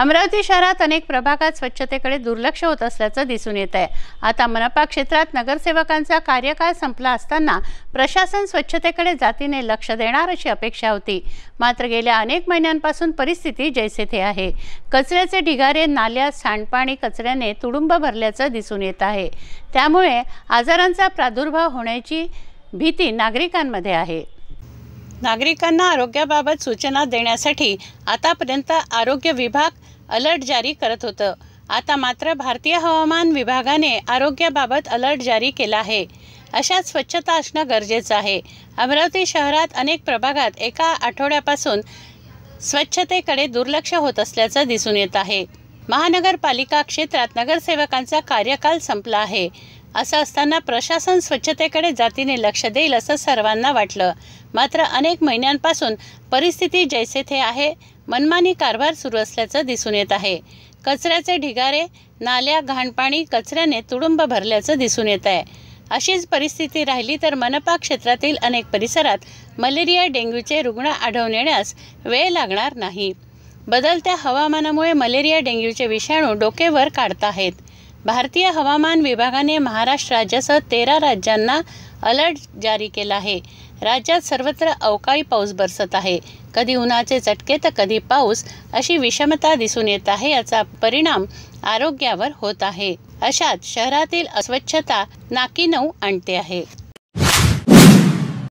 अमरावती शहरात अनेक प्रभागात स्वच्छतेकडे दुर्लक्ष होत असल्याचं दिसून येत आहे आता मनपा क्षेत्रात नगरसेवकांचा कार्यकाळ संपला असताना प्रशासन स्वच्छतेकडे जातीने लक्ष देणार अशी अपेक्षा होती मात्र गेल्या अनेक महिन्यांपासून परिस्थिती जैसे थे आहे कचऱ्याचे ढिगारे नाल्या सांडपाणी कचऱ्याने तुडुंब भरल्याचं दिसून येत आहे त्यामुळे आजारांचा प्रादुर्भाव होण्याची भीती नागरिकांमध्ये आहे नागरिकांना आरोग्याबाबत सूचना देण्यासाठी आतापर्यंत आरोग्य विभाग अलर्ट जारी करत होतं आता मात्र भारतीय हवामान विभागाने आरोग्याबाबत अलर्ट जारी केला आहे अशात स्वच्छता असणं गरजेचं आहे अमरावती शहरात अनेक प्रभागात एका आठवड्यापासून स्वच्छतेकडे दुर्लक्ष होत असल्याचं दिसून येत आहे महानगरपालिका क्षेत्रात नगरसेवकांचा कार्यकाल संपला आहे असं असताना प्रशासन स्वच्छतेकडे जातीने लक्ष देईल असं सर्वांना वाटलं मात्र अनेक महिन्यांपासून परिस्थिती जैसे थे आहे मनमानी कारभार सुरू असल्याचं दिसून येत आहे कचऱ्याचे ढिगारे नाल्या घाणपाणी कचऱ्याने तुडुंब भरल्याचं दिसून येत आहे अशीच परिस्थिती राहिली तर मनपा क्षेत्रातील अनेक परिसरात मलेरिया डेंग्यूचे रुग्ण आढळून येण्यास वेळ लागणार नाही बदलत्या हवामानामुळे मलेरिया डेंग्यूचे विषाणू डोकेवर काढत आहेत भारतीय हवामान विभागाने महाराष्ट्र राज्यासह तेरा राज्यांना अलर्ट जारी केला आहे राज्यात सर्वत्र अवकाळी पाऊस बरसत आहे कधी उन्हाचे चटके तर कधी पाऊस अशी विषमता दिसून येत आहे याचा परिणाम आरोग्यावर होत आहे अशात शहरातील अस्वच्छता नाकीनऊ आणते आहे